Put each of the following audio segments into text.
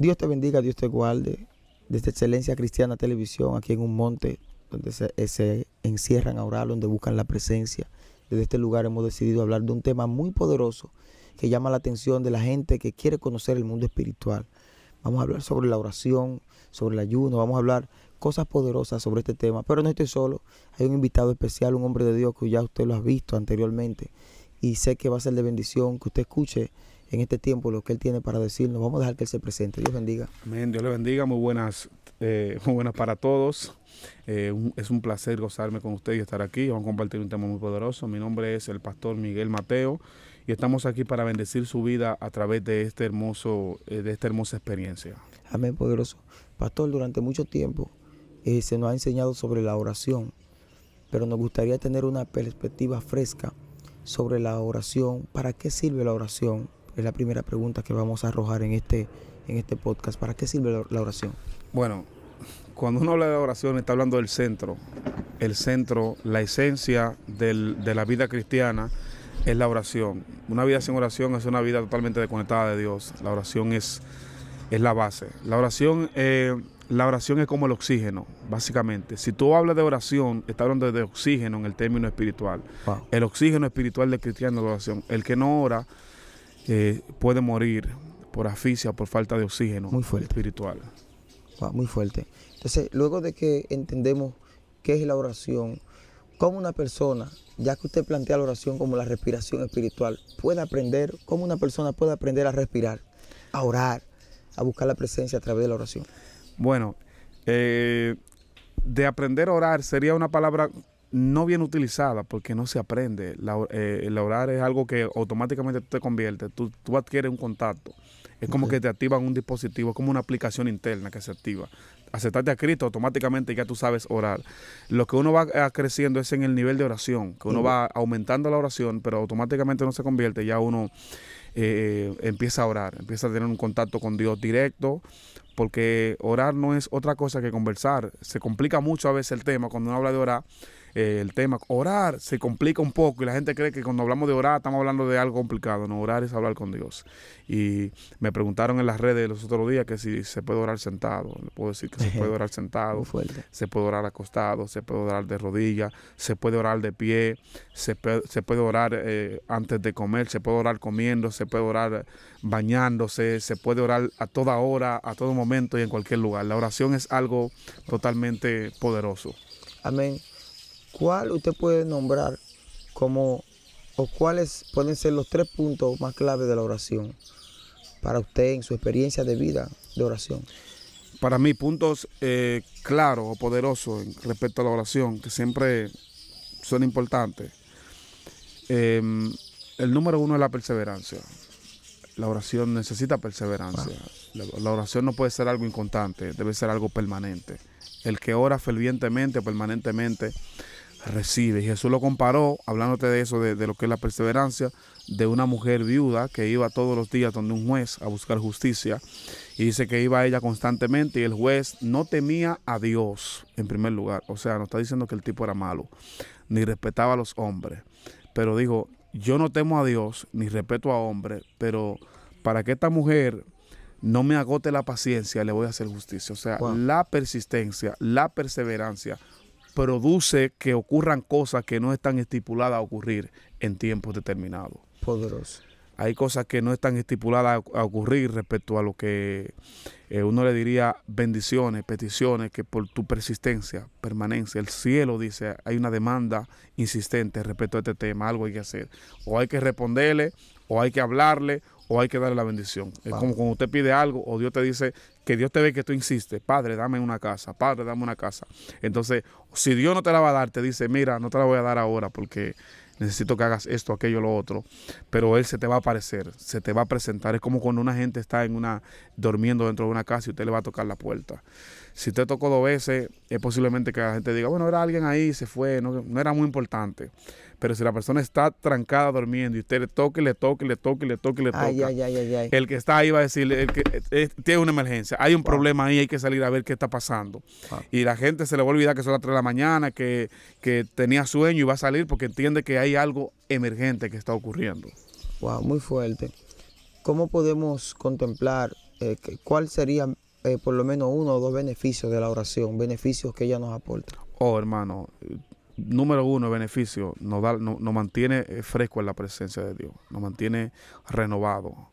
Dios te bendiga, Dios te guarde. Desde Excelencia Cristiana Televisión, aquí en un monte, donde eh, se, encierran a orar, donde buscan la presencia. Desde este lugar hemos decidido hablar de un tema muy poderoso que llama la atención de la gente que quiere conocer el mundo espiritual. Vamos a hablar sobre la oración, sobre el ayuno, vamos a hablar cosas poderosas sobre este tema. Pero no estoy solo, hay un invitado especial, un hombre de Dios que ya usted lo ha visto anteriormente y sé que va a ser de bendición que usted escuche en este tiempo lo que Él tiene para decirnos. Vamos a dejar que Él se presente. Dios bendiga. Amén. Dios le bendiga. Muy buenas, eh, muy buenas para todos. Eh, es un placer gozarme con usted y estar aquí. Vamos a compartir un tema muy poderoso. Mi nombre es el pastor Miguel Mateo y estamos aquí para bendecir su vida a través de, este hermoso, eh, de esta hermosa experiencia. Amén, poderoso. Pastor, durante mucho tiempo eh, se nos ha enseñado sobre la oración, pero nos gustaría tener una perspectiva fresca sobre la oración. ¿Para qué sirve la oración? Es la primera pregunta que vamos a arrojar en este, en este podcast. ¿Para qué sirve la oración? Bueno, cuando uno habla de oración está hablando del centro. El centro, la esencia de la vida cristiana es la oración. Una vida sin oración es una vida totalmente desconectada de Dios. La oración es, es la base. La oración, eh, la oración es como el oxígeno, básicamente. Si tú hablas de oración, está hablando de oxígeno en el término espiritual. El oxígeno espiritual del cristiano es la oración. El que no ora puede morir por asfixia, por falta de oxígeno muy fuerte. espiritual. muy fuerte. Entonces, luego de que entendemos qué es la oración, cómo una persona, ya que usted plantea la oración como la respiración espiritual, puede aprender, cómo una persona puede aprender a respirar, a orar, a buscar la presencia a través de la oración. Bueno, eh, de aprender a orar sería una palabra no bien utilizada porque no se aprende. La, eh, el orar es algo que automáticamente te convierte, tú, adquieres un contacto. Es como que te activan un dispositivo, es como una aplicación interna que se activa. Aceptarte a Cristo automáticamente ya tú sabes orar. Lo que uno va eh, creciendo es en el nivel de oración, que uno va aumentando la oración, pero automáticamente no se convierte, ya uno eh, empieza a orar, empieza a tener un contacto con Dios directo, porque orar no es otra cosa que conversar. Se complica mucho a veces el tema cuando uno habla de orar eh, el tema. Orar se complica un poco y la gente cree que cuando hablamos de orar estamos hablando de algo complicado. No, orar es hablar con Dios. Y me preguntaron en las redes los otros días que si se puede orar sentado. Le puedo decir que se puede orar sentado, se puede orar acostado, se puede orar de rodillas, se puede orar de pie, se, puede, orar eh, antes de comer, se puede orar comiendo, se puede orar bañándose, se puede orar a toda hora, a todo momento y en cualquier lugar. La oración es algo totalmente poderoso. Amén. ¿Cuál usted puede nombrar como o cuáles pueden ser los tres puntos más claves de la oración para usted en su experiencia de vida de oración? Para mí, puntos eh, claros o poderosos respecto a la oración, que siempre son importantes. Em, el número uno es la perseverancia. La oración necesita perseverancia. La, oración no puede ser algo inconstante, debe ser algo permanente. El que ora fervientemente o permanentemente recibe. Jesús lo comparó, hablándote de eso, de, lo que es la perseverancia, de una mujer viuda que iba todos los días donde un juez a buscar justicia. Y dice que iba a ella constantemente y el juez no temía a Dios en primer lugar. O sea, no está diciendo que el tipo era malo, ni respetaba a los hombres. Pero dijo, yo no temo a Dios, ni respeto a hombres, pero para que esta mujer no me agote la paciencia, le voy a hacer justicia. O sea, la persistencia, la perseverancia produce que ocurran cosas que no están estipuladas a ocurrir en tiempos determinados. Poderoso. Hay cosas que no están estipuladas a ocurrir respecto a lo que eh, uno le diría bendiciones, peticiones, que por tu persistencia, permanencia, el cielo dice, hay una demanda insistente respecto a este tema, algo hay que hacer. O hay que responderle, o hay que hablarle, o hay que darle la bendición. Es como cuando usted pide algo, o Dios te dice que Dios te ve que tú insistes, Padre, dame una casa, Padre, dame una casa. Entonces, si Dios no te la va a dar, te dice, mira, no te la voy a dar ahora porque necesito que hagas esto, aquello, lo otro, pero Él se te va a aparecer, se te va a presentar. Es como cuando una gente está en una, durmiendo dentro de una casa y usted le va a tocar la puerta. Si usted tocó dos veces, es posiblemente que la gente diga, bueno, era alguien ahí, se fue, no era muy importante. Pero si la persona está trancada durmiendo y usted le toque, le toque, le toque, le toque, le toca, ay, ay, ay, el que está ahí va a decirle, que eh, eh, tiene una emergencia, hay un problema ahí, hay que salir a ver qué está pasando. Y la gente se le va a olvidar que son las 3 de la mañana, que, que tenía sueño y va a salir porque entiende que hay algo emergente que está ocurriendo. Wow, muy fuerte. ¿Cómo podemos contemplar eh, cuál sería eh, por lo menos uno o dos beneficios de la oración, beneficios que ella nos aporta? Oh, hermano, número uno, beneficio, nos, da, nos mantiene eh, fresco en la presencia de Dios, nos mantiene renovado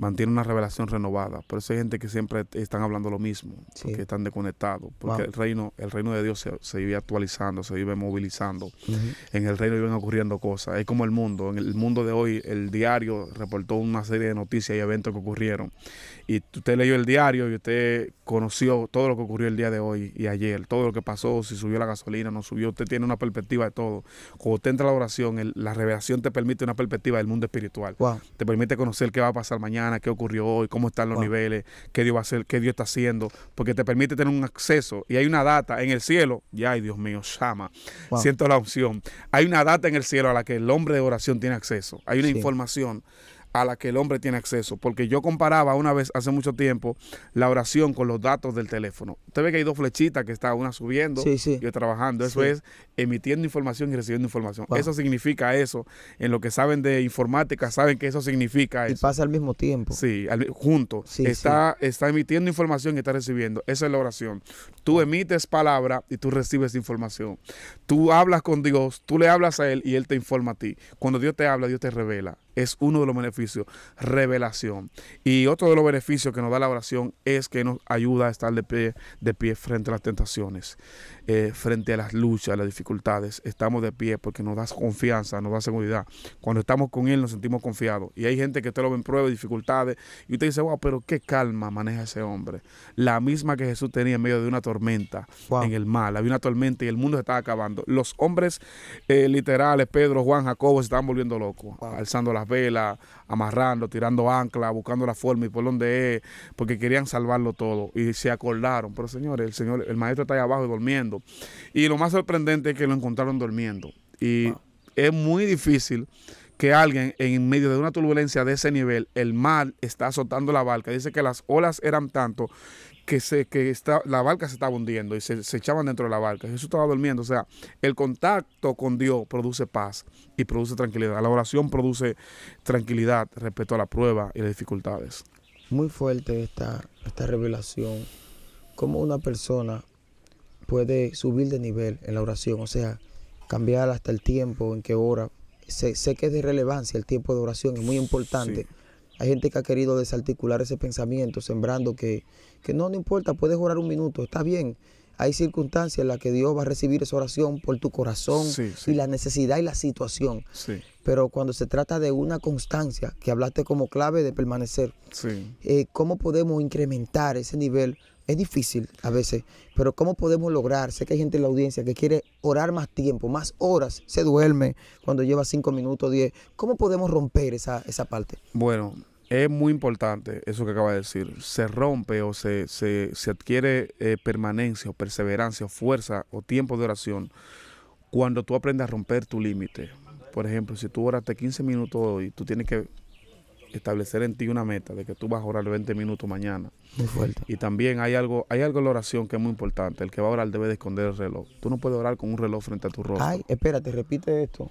mantiene una revelación renovada. Por eso hay gente que siempre están hablando lo mismo, que porque están desconectados, porque el reino el reino de Dios se, se vive actualizando, se vive movilizando. En el reino viven ocurriendo cosas. Es como el mundo. En el mundo de hoy, el diario reportó una serie de noticias y eventos que ocurrieron. Y usted leyó el diario y usted conoció todo lo que ocurrió el día de hoy y ayer, todo lo que pasó, si subió la gasolina, no subió. Usted tiene una perspectiva de todo. Cuando usted entra a la oración, la revelación te permite una perspectiva del mundo espiritual. Te permite conocer qué va a pasar mañana qué ocurrió hoy, cómo están los niveles, qué Dios va a hacer, qué Dios está haciendo, porque te permite tener un acceso y hay una data en el cielo, ya ay Dios mío, llama, siento la opción. hay una data en el cielo a la que el hombre de oración tiene acceso, hay una información a la que el hombre tiene acceso. Porque yo comparaba una vez hace mucho tiempo la oración con los datos del teléfono. Usted ve que hay dos flechitas que está una subiendo y otra trabajando, Eso es emitiendo información y recibiendo información. Eso significa eso. En lo que saben de informática, saben que eso significa y eso. Y pasa al mismo tiempo. Sí, juntos junto. está, está emitiendo información y está recibiendo. Esa es la oración. Tú emites palabra y tú recibes información. Tú hablas con Dios, tú le hablas a Él y Él te informa a ti. Cuando Dios te habla, Dios te revela. Es uno de los beneficios, revelación. Y otro de los beneficios que nos da la oración es que nos ayuda a estar de pie, frente a las tentaciones, eh, frente a las luchas, a las dificultades dificultades, estamos de pie porque nos das confianza, nos da seguridad. Cuando estamos con Él nos sentimos confiados. Y hay gente que te lo ve en pruebas, dificultades, y usted dice, wow, pero qué calma maneja ese hombre. La misma que Jesús tenía en medio de una tormenta en el mar. Había una tormenta y el mundo se estaba acabando. Los hombres eh, literales, Pedro, Juan, Jacobo, se estaban volviendo locos, alzando las velas, amarrando, tirando ancla, buscando la forma y por dónde es, porque querían salvarlo todo. Y se acordaron, pero señores, el Señor, el maestro está ahí abajo y durmiendo. Y lo más sorprendente es que que lo encontraron durmiendo. Y es muy difícil que alguien en medio de una turbulencia de ese nivel, el mal está azotando la barca. Dice que las olas eran tanto que, se, que está, la barca se estaba hundiendo y se, echaban dentro de la barca. Jesús estaba durmiendo. O sea, el contacto con Dios produce paz y produce tranquilidad. La oración produce tranquilidad respecto a la prueba y las dificultades. Muy fuerte esta, esta revelación. Como una persona puede subir de nivel en la oración, o sea, cambiar hasta el tiempo en que ora. Sé, que es de relevancia el tiempo de oración, es muy importante. Hay gente que ha querido desarticular ese pensamiento, sembrando que, que no, no importa, puedes orar un minuto, está bien. Hay circunstancias en las que Dios va a recibir esa oración por tu corazón y la necesidad y la situación. Pero cuando se trata de una constancia, que hablaste como clave de permanecer, eh, ¿cómo podemos incrementar ese nivel es difícil a veces, pero ¿cómo podemos lograr? Sé que hay gente en la audiencia que quiere orar más tiempo, más horas, se duerme cuando lleva cinco minutos, diez. ¿Cómo podemos romper esa, parte? Bueno, es muy importante eso que acaba de decir. Se rompe o se, adquiere eh, permanencia o perseverancia o fuerza o tiempo de oración cuando tú aprendes a romper tu límite. Por ejemplo, si tú oraste 15 minutos hoy, tú tienes que establecer en ti una meta de que tú vas a orar 20 minutos mañana. Muy fuerte. Y también hay algo, hay algo en la oración que es muy importante. El que va a orar debe de esconder el reloj. Tú no puedes orar con un reloj frente a tu rostro. Ay, espérate, repite esto.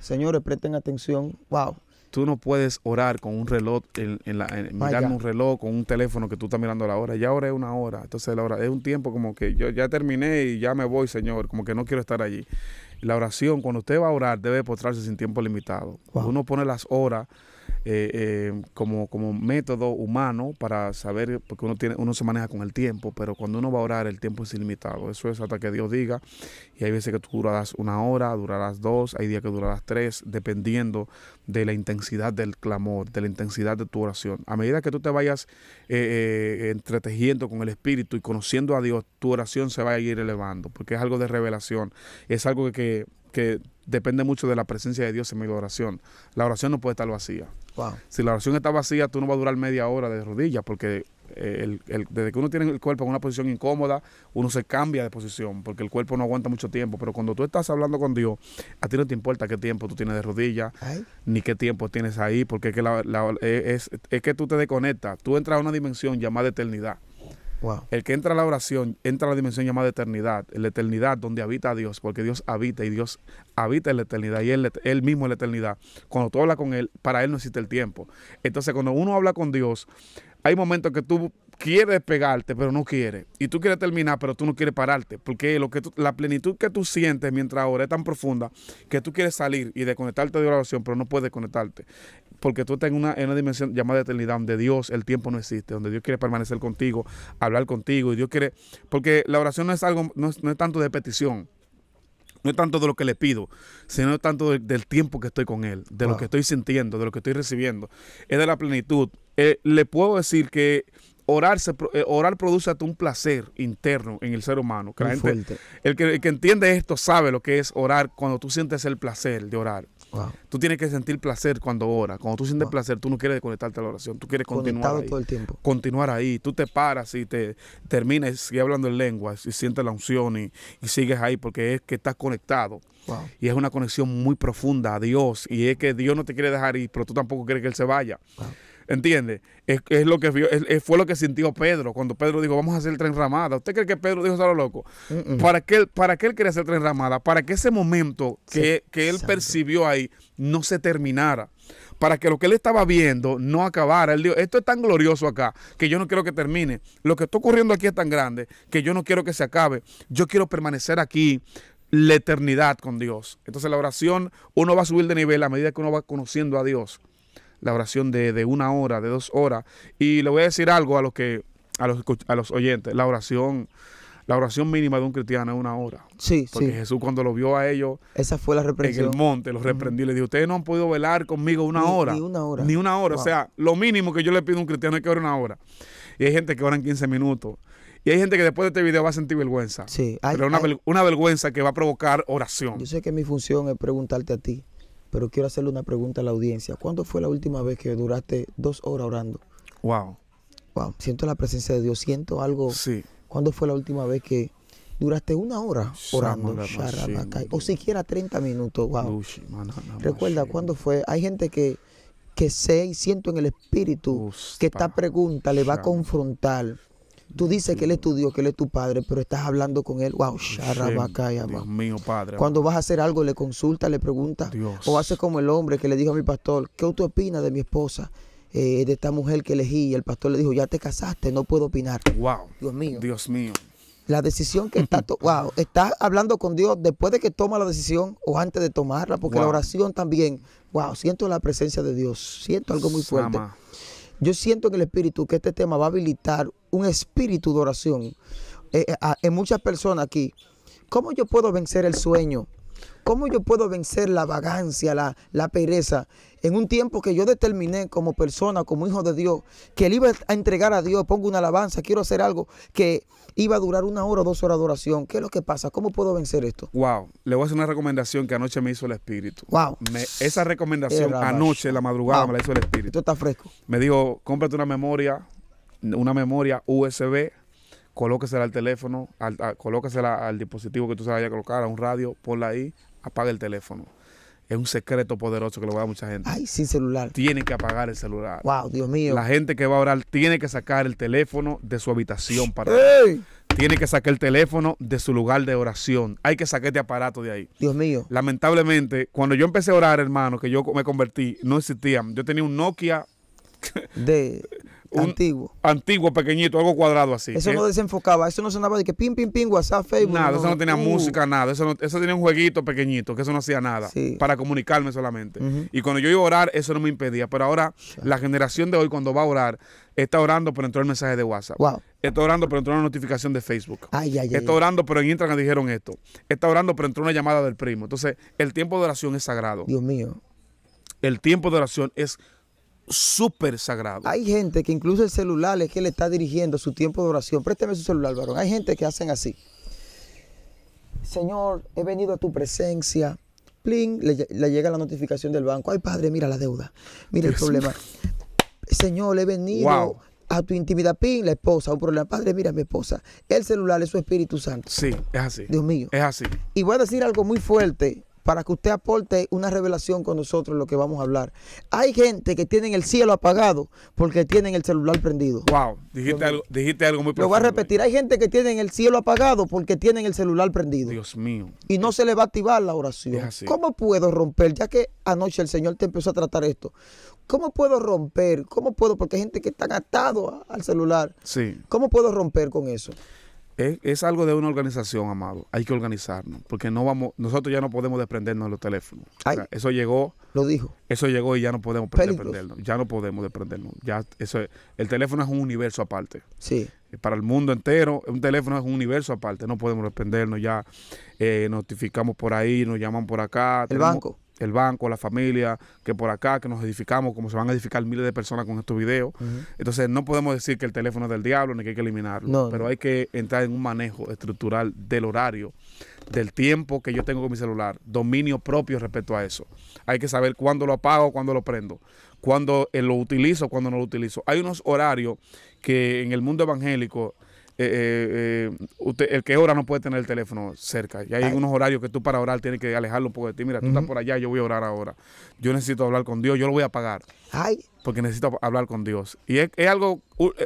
Señores, presten atención. Wow. Tú no puedes orar con un reloj, en, un reloj, con un teléfono que tú estás mirando la hora. Ya oré una hora. Entonces la hora es un tiempo como que yo ya terminé y ya me voy, Señor. Como que no quiero estar allí. La oración, cuando usted va a orar, debe postrarse sin tiempo limitado. Cuando Uno pone las horas eh, eh, como, como método humano para saber, porque uno, tiene, uno se maneja con el tiempo, pero cuando uno va a orar el tiempo es ilimitado, eso es hasta que Dios diga, y hay veces que tú durarás una hora, durarás dos, hay días que durarás tres, dependiendo de la intensidad del clamor, de la intensidad de tu oración. A medida que tú te vayas eh, entretejiendo con el Espíritu y conociendo a Dios, tu oración se va a ir elevando, porque es algo de revelación, es algo que que depende mucho de la presencia de Dios en medio de oración. La oración no puede estar vacía. Si la oración está vacía, tú no vas a durar media hora de rodillas, porque eh, desde que uno tiene el cuerpo en una posición incómoda, uno se cambia de posición, porque el cuerpo no aguanta mucho tiempo. Pero cuando tú estás hablando con Dios, a ti no te importa qué tiempo tú tienes de rodillas, ni qué tiempo tienes ahí, porque es que, es, es que tú te desconectas, tú entras a una dimensión llamada eternidad. El que entra a la oración entra a la dimensión llamada eternidad, la eternidad donde habita Dios, porque Dios habita y Dios habita en la eternidad y Él, él mismo en la eternidad. Cuando tú hablas con Él, para Él no existe el tiempo. Entonces, cuando uno habla con Dios, hay momentos que tú quieres pegarte, pero no quieres. Y tú quieres terminar, pero tú no quieres pararte. Porque lo que la plenitud que tú sientes mientras ahora es tan profunda que tú quieres salir y desconectarte de la oración, pero no puedes desconectarte. Porque tú estás en una, en dimensión llamada eternidad, donde Dios, el tiempo no existe, donde Dios quiere permanecer contigo, hablar contigo. Y Dios quiere. Porque la oración no es algo, no es tanto de petición. No es tanto de lo que le pido, sino tanto del tiempo que estoy con él, de lo que estoy sintiendo, de lo que estoy recibiendo. Es de la plenitud. Eh, le puedo decir que orar, eh, orar produce un placer interno en el ser humano. el, que, el, que, entiende esto sabe lo que es orar cuando tú sientes el placer de orar. Tú tienes que sentir placer cuando oras. Cuando tú sientes placer, tú no quieres desconectarte a la oración, tú quieres continuar ahí. el tiempo. Continuar ahí. Tú te paras y te terminas, y hablando en lenguas y sientes la unción y, sigues ahí porque es que estás conectado. Y es una conexión muy profunda a Dios. Y es que Dios no te quiere dejar ir, pero tú tampoco quieres que Él se vaya. ¿Entiendes? Es, lo que fue lo que sintió Pedro cuando Pedro dijo, vamos a hacer el tren ramada. ¿Usted cree que Pedro dijo eso lo loco? ¿Para, qué, ¿Para él quería hacer el tren ramada? Para que ese momento que, él percibió ahí no se terminara. Para que lo que él estaba viendo no acabara. Él dijo, esto es tan glorioso acá que yo no quiero que termine. Lo que está ocurriendo aquí es tan grande que yo no quiero que se acabe. Yo quiero permanecer aquí la eternidad con Dios. Entonces la oración, uno va a subir de nivel a medida que uno va conociendo a Dios la oración de, una hora, de dos horas. Y le voy a decir algo a los que, a los, a los oyentes, la oración la oración mínima de un cristiano es una hora. Sí, Porque Jesús cuando lo vio a ellos. Esa fue la reprensión. En el monte, los reprendió. y Le dijo, ustedes no han podido velar conmigo una hora. Ni una hora. Ni una hora. O sea, lo mínimo que yo le pido a un cristiano es que ore una hora. Y hay gente que ora en 15 minutos. Y hay gente que después de este video va a sentir vergüenza. Sí. Hay, pero una, una vergüenza que va a provocar oración. Yo sé que mi función es preguntarte a ti pero quiero hacerle una pregunta a la audiencia. ¿Cuándo fue la última vez que duraste dos horas orando? Wow. Wow, siento la presencia de Dios, siento algo. Sí. ¿Cuándo fue la última vez que duraste una hora orando? O siquiera 30 minutos, wow. Recuerda, ¿cuándo fue? Hay gente que que sé y siento en el espíritu que esta pregunta le va a confrontar Tú dices que Él es tu Dios, que Él es tu Padre, pero estás hablando con Él. Wow, Dios mío, Padre. Cuando vas a hacer algo, le consulta, le pregunta. O hace como el hombre que le dijo a mi pastor, ¿qué tú opinas de mi esposa? Eh, de esta mujer que elegí. Y el pastor le dijo, ya te casaste, no puedo opinar. Wow. Dios mío. Dios mío. La decisión que está, wow, estás hablando con Dios después de que toma la decisión o antes de tomarla, porque la oración también, wow, siento la presencia de Dios, siento algo muy fuerte. Yo siento en el espíritu que este tema va a habilitar un espíritu de oración eh, eh, en muchas personas aquí. ¿Cómo yo puedo vencer el sueño? ¿Cómo yo puedo vencer la vagancia, la, la pereza? en un tiempo que yo determiné como persona, como hijo de Dios, que él iba a entregar a Dios, pongo una alabanza, quiero hacer algo que iba a durar una hora o dos horas de oración. ¿Qué es lo que pasa? ¿Cómo puedo vencer esto? Wow, le voy a hacer una recomendación que anoche me hizo el Espíritu. Wow. esa recomendación anoche, la madrugada, me la hizo el Espíritu. Esto está fresco. Me dijo, cómprate una memoria, una memoria USB, colóquesela al teléfono, al, colóquesela al dispositivo que tú se vaya a colocar, a un radio, ponla ahí, apaga el teléfono es un secreto poderoso que lo va a mucha gente. Ay, sin celular. Tiene que apagar el celular. Wow, Dios mío. La gente que va a orar tiene que sacar el teléfono de su habitación para ¡Ey! Tiene que sacar el teléfono de su lugar de oración. Hay que sacar este aparato de ahí. Dios mío. Lamentablemente, cuando yo empecé a orar, hermano, que yo me convertí, no existía. Yo tenía un Nokia de antiguo. Antiguo, pequeñito, algo cuadrado así. Eso ¿eh? no desenfocaba, eso no sonaba de que pim, pim, pim, WhatsApp, Facebook. Nada, eso no tenía uh. música, nada. Eso, eso tenía un jueguito pequeñito, que eso no hacía nada. Para comunicarme solamente. Y cuando yo iba a orar, eso no me impedía. Pero ahora, la generación de hoy, cuando va a orar, está orando, pero entró el mensaje de WhatsApp. Wow. Está orando, pero entró una notificación de Facebook. Ay, ay, ay, está orando, pero en Instagram dijeron esto. Está orando, pero entró una llamada del primo. Entonces, el tiempo de oración es sagrado. Dios mío. El tiempo de oración es sagrado súper sagrado. Hay gente que incluso el celular es que le está dirigiendo su tiempo de oración. Présteme su celular, varón. Hay gente que hacen así. Señor, he venido a tu presencia. Pling, le, llega la notificación del banco. Ay, padre, mira la deuda. Mira el problema. Señor, he venido a tu intimidad. Pin, la esposa, un problema. Padre, mira mi esposa. El celular es su Espíritu Santo. Sí, es así. Dios mío. Es así. Y voy a decir algo muy fuerte para que usted aporte una revelación con nosotros lo que vamos a hablar. Hay gente que tiene el cielo apagado porque tienen el celular prendido. Wow, dijiste, algo, dijiste muy profundo. Lo voy a repetir, hay gente que tiene el cielo apagado porque tienen el celular prendido. Dios mío. Y no se le va a activar la oración. ¿Cómo puedo romper? Ya que anoche el Señor te empezó a tratar esto. ¿Cómo puedo romper? ¿Cómo puedo? Porque hay gente que está atado al celular. Sí. ¿Cómo puedo romper con eso? es, algo de una organización, amado. Hay que organizarnos, porque no vamos, nosotros ya no podemos desprendernos de los teléfonos. eso llegó. Lo dijo. Eso llegó y ya no podemos desprendernos. Ya no podemos desprendernos. Ya eso el teléfono es un universo aparte. Sí. Eh, para el mundo entero, un teléfono es un universo aparte. No podemos desprendernos. Ya eh, notificamos por ahí, nos llaman por acá. El banco el banco, la familia, que por acá, que nos edificamos, como se van a edificar miles de personas con estos videos. Entonces no podemos decir que el teléfono es del diablo ni que hay que eliminarlo, pero hay que entrar en un manejo estructural del horario, del tiempo que yo tengo con mi celular, dominio propio respecto a eso. Hay que saber cuándo lo apago, cuándo lo prendo, cuándo eh, lo utilizo, cuándo no lo utilizo. Hay unos horarios que en el mundo evangélico eh, eh, eh, el que ora no puede tener el teléfono cerca. Y hay unos horarios que tú para orar tienes que alejarlo un poco de ti. Mira, tú estás por allá, yo voy a orar ahora. Yo necesito hablar con Dios, yo lo voy a pagar. Porque necesito hablar con Dios. Y es, algo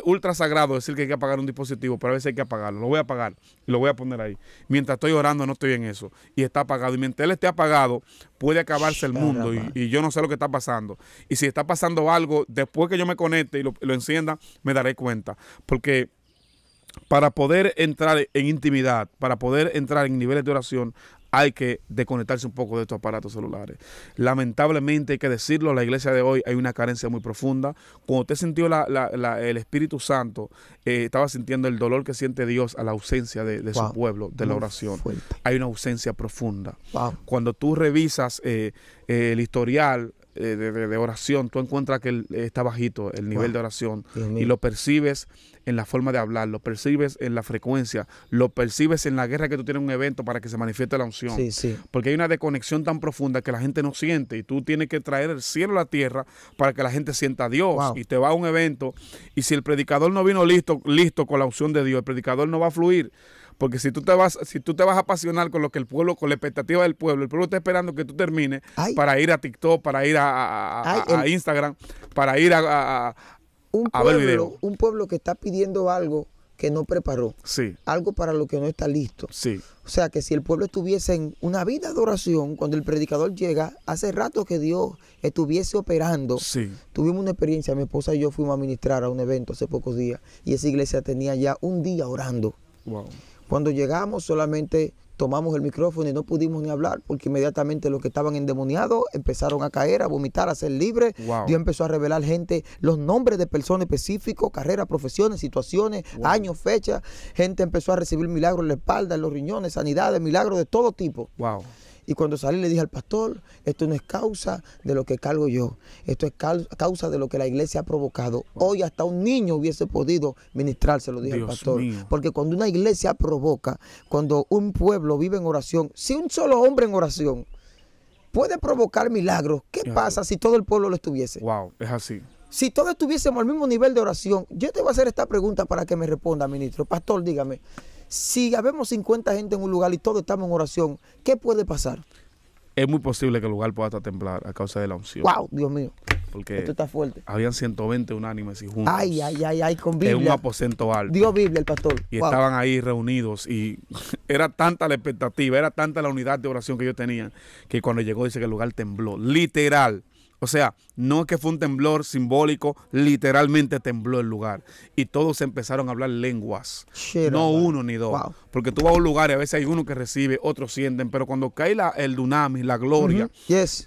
ultra sagrado decir que hay que apagar un dispositivo, pero a veces hay que apagarlo. Lo voy a apagar y lo voy a poner ahí. Mientras estoy orando, no estoy en eso. Y está apagado. Y mientras él esté apagado, puede acabarse el mundo. Y, yo no sé lo que está pasando. Y si está pasando algo, después que yo me conecte y lo encienda, me daré cuenta. Porque para poder entrar en intimidad, para poder entrar en niveles de oración, hay que desconectarse un poco de estos aparatos celulares. Lamentablemente, hay que decirlo, la iglesia de hoy hay una carencia muy profunda. Cuando usted sintió el Espíritu Santo, eh, estaba sintiendo el dolor que siente Dios a la ausencia de, su pueblo, de la oración. Hay una ausencia profunda. Cuando tú revisas eh, eh, el historial eh, de, oración, tú encuentras que eh, está bajito el nivel de oración y lo percibes en la forma de hablar, lo percibes en la frecuencia, lo percibes en la guerra que tú tienes un evento para que se manifieste la unción. Porque hay una desconexión tan profunda que la gente no siente y tú tienes que traer el cielo a la tierra para que la gente sienta a Dios y te va a un evento y si el predicador no vino listo, listo con la unción de Dios, el predicador no va a fluir. Porque si tú te vas, si tú te vas a apasionar con lo que el pueblo, con la expectativa del pueblo, el pueblo está esperando que tú termines para ir a TikTok, para ir a, Instagram, para ir a, un pueblo, Un pueblo que está pidiendo algo que no preparó. Sí. Algo para lo que no está listo. Sí. O sea que si el pueblo estuviese en una vida de oración, cuando el predicador llega, hace rato que Dios estuviese operando. Sí. Tuvimos una experiencia, mi esposa y yo fuimos a ministrar a un evento hace pocos días y esa iglesia tenía ya un día orando. Wow. Cuando llegamos solamente tomamos el micrófono y no pudimos ni hablar porque inmediatamente los que estaban endemoniados empezaron a caer, a vomitar, a ser libres. Dios empezó a revelar gente, los nombres de personas específicos, carreras, profesiones, situaciones, años, fechas. Gente empezó a recibir milagros en la espalda, en los riñones, sanidades, milagros de todo tipo. Y cuando salí le dije al pastor, esto no es causa de lo que cargo yo, esto es causa de lo que la iglesia ha provocado. Hoy hasta un niño hubiese podido ministrarse, lo dije el al pastor. Porque cuando una iglesia provoca, cuando un pueblo vive en oración, si un solo hombre en oración puede provocar milagros, ¿qué pasa si todo el pueblo lo estuviese? Wow, es así. Si todos estuviésemos al mismo nivel de oración, yo te voy a hacer esta pregunta para que me responda, ministro. Pastor, dígame. Si habemos 50 gente en un lugar y todos estamos en oración, ¿qué puede pasar? Es muy posible que el lugar pueda estar temblar a causa de la unción. ¡Wow! Dios mío. Porque Esto está fuerte. habían 120 unánimes y juntos. Ay, ay, ay, ay, con Biblia. un aposento alto. Dios Biblia, el pastor. Y estaban ahí reunidos y era tanta la expectativa, era tanta la unidad de oración que ellos tenían, que cuando llegó dice que el lugar tembló. Literal. O sea, no es que fue un temblor simbólico, literalmente tembló el lugar. Y todos empezaron a hablar lenguas. no uno ni dos. Porque tú vas a un lugar y a veces hay uno que recibe, otros sienten, pero cuando cae la, el dunami, la gloria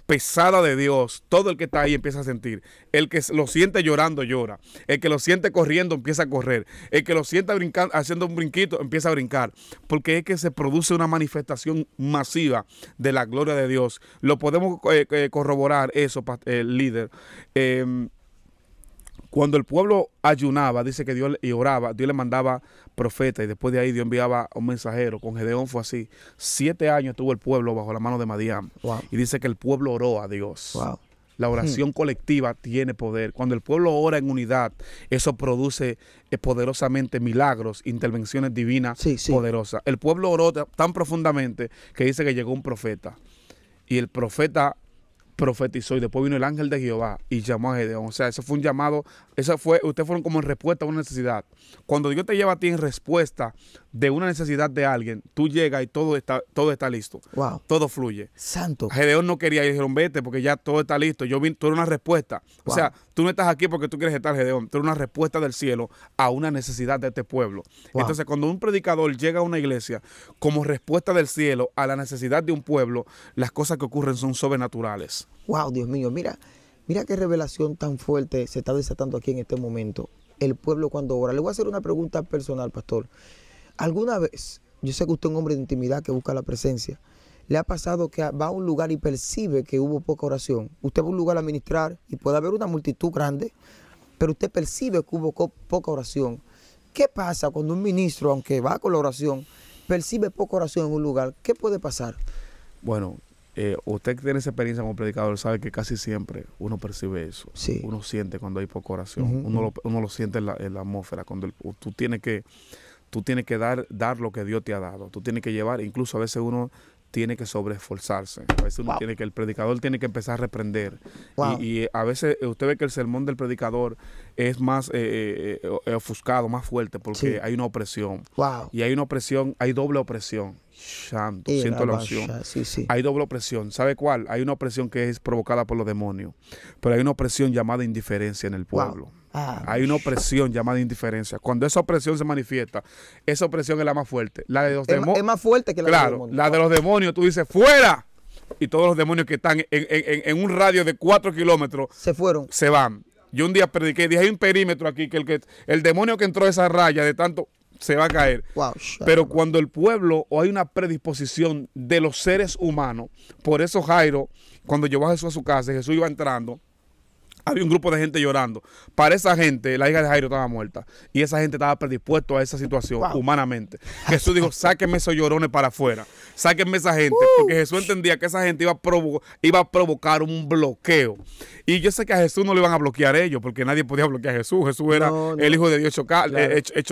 pesada de Dios, todo el que está ahí empieza a sentir. El que lo siente llorando, llora. El que lo siente corriendo, empieza a correr. El que lo siente haciendo un brinquito, empieza a brincar. Porque es que se produce una manifestación masiva de la gloria de Dios. Lo podemos eh, eh, corroborar eso, el líder. Em, cuando el pueblo ayunaba, dice que Dios y oraba, Dios le mandaba profeta y después de ahí Dios enviaba un mensajero. Con Gedeón fue así. Siete años tuvo el pueblo bajo la mano de Madián. Y dice que el pueblo oró a Dios. La oración hmm. colectiva tiene poder. Cuando el pueblo ora en unidad, eso produce eh, poderosamente milagros, intervenciones divinas poderosas. El pueblo oró tan profundamente que dice que llegó un profeta. Y el profeta profetizó y después vino el ángel de Jehová y llamó a Gedeón. O sea, eso fue un llamado, eso fue, ustedes fueron como en respuesta a una necesidad. Cuando Dios te lleva a ti en respuesta de una necesidad de alguien, tú llegas y todo está, todo está listo. Wow. Todo fluye. Santo. Gedeón no quería y dijeron, vete porque ya todo está listo. Yo vine, tú eres una respuesta. O sea, tú no estás aquí porque tú quieres estar, Gedeón. Tú eres una respuesta del cielo a una necesidad de este pueblo. Entonces, cuando un predicador llega a una iglesia como respuesta del cielo a la necesidad de un pueblo, las cosas que ocurren son sobrenaturales wow, Dios mío, mira, mira qué revelación tan fuerte se está desatando aquí en este momento. El pueblo cuando ora. Le voy a hacer una pregunta personal, pastor. ¿Alguna vez, yo sé que usted es un hombre de intimidad que busca la presencia, le ha pasado que va a un lugar y percibe que hubo poca oración? Usted va a un lugar a ministrar y puede haber una multitud grande, pero usted percibe que hubo poca oración. ¿Qué pasa cuando un ministro, aunque va con la oración, percibe poca oración en un lugar? ¿Qué puede pasar? Bueno, eh, usted que tiene esa experiencia como predicador sabe que casi siempre uno percibe eso. Uno siente cuando hay poca oración. uno, lo, uno, lo, siente en la, en atmósfera. Cuando tú tienes que, tú tienes que dar, dar lo que Dios te ha dado. Tú tienes que llevar, incluso a veces uno tiene que sobreesforzarse. A veces uno tiene que, el predicador tiene que empezar a reprender. Y, eh, a veces eh, usted ve que el sermón del predicador es más eh, eh ofuscado, más fuerte, porque hay una opresión. Y hay una opresión, hay doble opresión. Santo, siento la opresión. Hay doble opresión. ¿Sabe cuál? Hay una opresión que es provocada por los demonios, pero hay una opresión llamada indiferencia en el pueblo. Ah, hay una opresión llamada indiferencia. Cuando esa opresión se manifiesta, esa opresión es la más fuerte. La de los demonios. Es más fuerte que la de los demonios. La de los demonios, tú dices, ¡fuera! Y todos los demonios que están en, un radio de 4 kilómetros. Se fueron. Se van. Yo un día prediqué, dije, hay un perímetro aquí que el, que, el demonio que entró a esa raya de tanto se va a caer. Pero cuando el pueblo o hay una predisposición de los seres humanos, por eso Jairo, cuando llevó a Jesús a su casa, Jesús iba entrando, había un grupo de gente llorando. Para esa gente, la hija de Jairo estaba muerta. Y esa gente estaba predispuesto a esa situación humanamente. Jesús dijo, sáquenme esos llorones para afuera. Sáquenme esa gente. Uh. Porque Jesús entendía que esa gente iba a, provocar un bloqueo. Y yo sé que a Jesús no le iban a bloquear ellos, porque nadie podía bloquear a Jesús. Jesús era el Hijo de Dios hecho,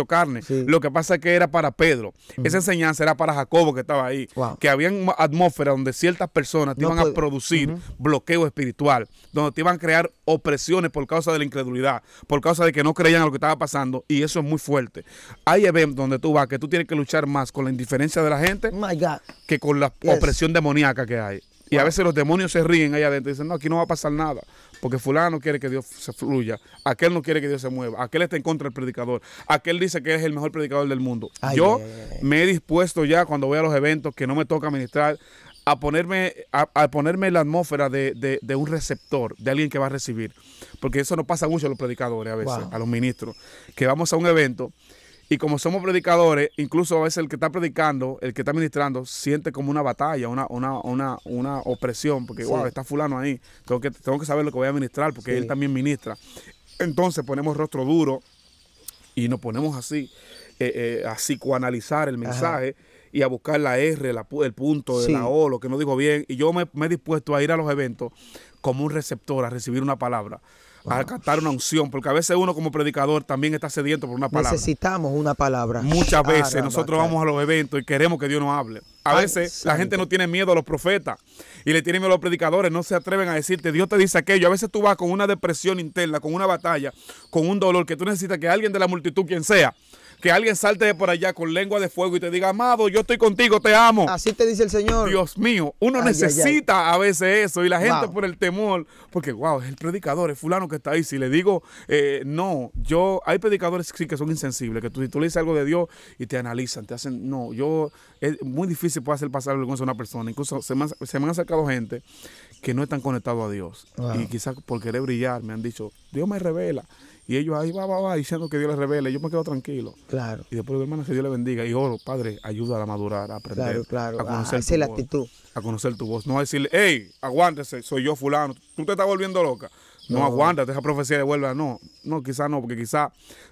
carne. Lo que pasa es que era para Pedro. Esa enseñanza era para Jacobo que estaba ahí. Que había una atmósfera donde ciertas personas te iban a producir bloqueo espiritual, donde te iban a crear opresiones por causa de la incredulidad, por causa de que no creían lo que estaba pasando, y eso es muy fuerte. Hay eventos donde tú vas que tú tienes que luchar más con la indiferencia de la gente que con la opresión demoníaca que hay. Y a veces los demonios se ríen ahí adentro y dicen, no, aquí no va a pasar nada, porque fulano quiere que Dios se fluya, aquel no quiere que Dios se mueva, aquel está en contra del predicador, aquel dice que es el mejor predicador del mundo. Yo me he dispuesto ya cuando voy a los eventos que no me toca ministrar a ponerme, a, ponerme la atmósfera de, un receptor, de alguien que va a recibir. Porque eso nos pasa mucho a los predicadores a veces, a los ministros, que vamos a un evento y como somos predicadores, incluso a veces el que está predicando, el que está ministrando, siente como una batalla, una, opresión, porque está fulano ahí, tengo que, tengo que saber lo que voy a ministrar, porque él también ministra. Entonces ponemos rostro duro y nos ponemos así, eh, eh, a psicoanalizar el mensaje y a buscar la R, el punto, de la O, lo que no digo bien. Y yo me, he dispuesto a ir a los eventos como un receptor, a recibir una palabra, a captar una unción, porque a veces uno como predicador también está sediento por una palabra. Necesitamos una palabra. Muchas veces nosotros vamos a los eventos y queremos que Dios nos hable. A veces la gente no tiene miedo a los profetas y le tienen miedo a los predicadores, no se atreven a decirte, Dios te dice aquello. A veces tú vas con una depresión interna, con una batalla, con un dolor que tú necesitas que alguien de la multitud, quien sea, que alguien salte de por allá con lengua de fuego y te diga, amado, yo estoy contigo, te amo. Así te dice el Señor. Dios mío, uno necesita a veces eso y la gente por el temor, porque wow, es el predicador, es fulano que está ahí. Si le digo, eh, no, yo, hay predicadores que sí que son insensibles, que tú, si tú le dices algo de Dios y te analizan, te hacen, no, yo, es muy difícil poder hacer pasar algo a una persona. Incluso se me, han, sacado acercado gente que no están conectados a Dios. Y quizás por querer brillar me han dicho, Dios me revela. Y ellos ahí va, va, va, diciendo que Dios les revele. Yo me quedo tranquilo. Claro. Y después, hermano, que Dios le bendiga. Y oro, oh, Padre, ayúdala a madurar, a aprender. A ah, conocer tu la actitud. A conocer tu voz. No a decirle, hey, aguántese, soy yo fulano. Tú te estás volviendo loca. No, aguántate, esa profecía vuelva No, no, quizás no, porque quizás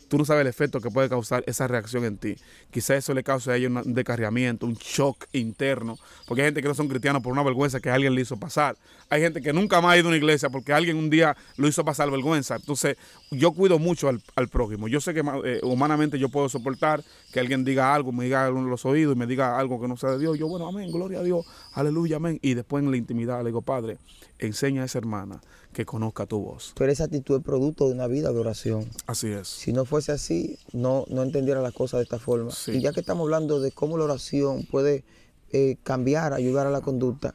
tú no sabes el efecto que puede causar esa reacción en ti. Quizás eso le cause a ellos un descarriamiento, un shock interno, porque hay gente que no son cristianos por una vergüenza que alguien le hizo pasar. Hay gente que nunca más ha ido a una iglesia porque alguien un día lo hizo pasar vergüenza. Entonces, yo cuido mucho al, prójimo. Yo sé que eh, humanamente yo puedo soportar que alguien diga algo, me diga algo en los oídos y me diga algo que no sea de Dios. Yo, bueno, amén, gloria a Dios, aleluya, amén. Y después en la intimidad le digo, Padre, enseña a esa hermana que conozca tu voz. Pero esa actitud es producto de una vida de oración. Así es. Si no fuese así, no, no entendiera las cosas de esta forma. Y ya que estamos hablando de cómo la oración puede eh, cambiar, ayudar a la conducta,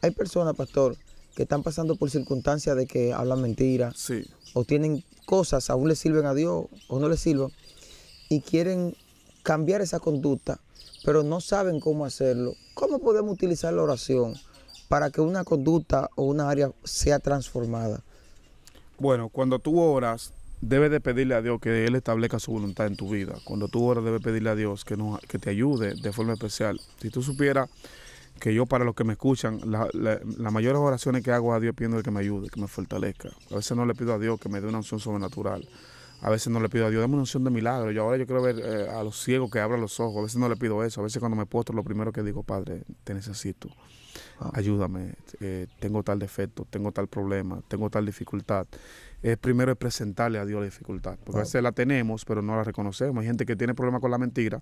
hay personas, pastor, que están pasando por circunstancias de que hablan mentiras o tienen cosas, aún le sirven a Dios o no le sirven, y quieren cambiar esa conducta, pero no saben cómo hacerlo. ¿Cómo podemos utilizar la oración para que una conducta o una área sea transformada? Bueno, cuando tú oras, debes de pedirle a Dios que Él establezca su voluntad en tu vida. Cuando tú oras, debes pedirle a Dios que, que te ayude de forma especial. Si tú supieras que yo, para los que me escuchan, las mayores oraciones que hago a Dios pidiendo que me ayude, que me fortalezca. A veces no le pido a Dios que me dé una unción sobrenatural. A veces no le pido a Dios, dame una unción de milagro. Yo ahora yo quiero ver eh, a los ciegos que abran los ojos. A veces no le pido eso. A veces cuando me postro, lo primero que digo, Padre, te necesito. Ah. Ayúdame. Eh, tengo tal defecto, tengo tal problema, tengo tal dificultad es primero es presentarle a Dios la dificultad, porque a veces la tenemos, pero no la reconocemos. Hay gente que tiene problemas con la mentira,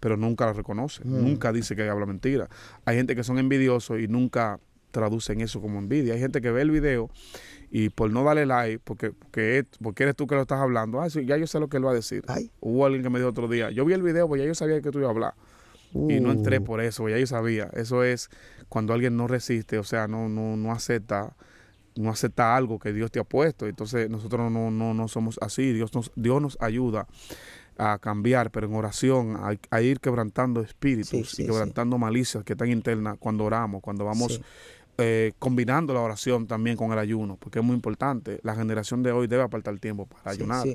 pero nunca la reconoce, mm. nunca dice que habla mentira. Hay gente que son envidiosos y nunca traducen eso como envidia. Hay gente que ve el video y por no darle like, porque, porque, porque eres tú que lo estás hablando, ah, ya yo sé lo que él va a decir. Hubo alguien que me dijo otro día, yo vi el video, pues ya yo sabía que tú ibas a hablar. Y no entré uh. por eso, pues ya yo sabía. Eso es cuando alguien no resiste, o sea, no, no, no acepta no acepta algo que Dios te ha puesto. Entonces nosotros no, no, no somos así. Dios nos, Dios nos ayuda a cambiar, pero en oración, a, ir quebrantando espíritus y quebrantando malicias que están internas cuando oramos, cuando vamos eh, combinando la oración también con el ayuno, porque es muy importante. La generación de hoy debe apartar tiempo para ayunar.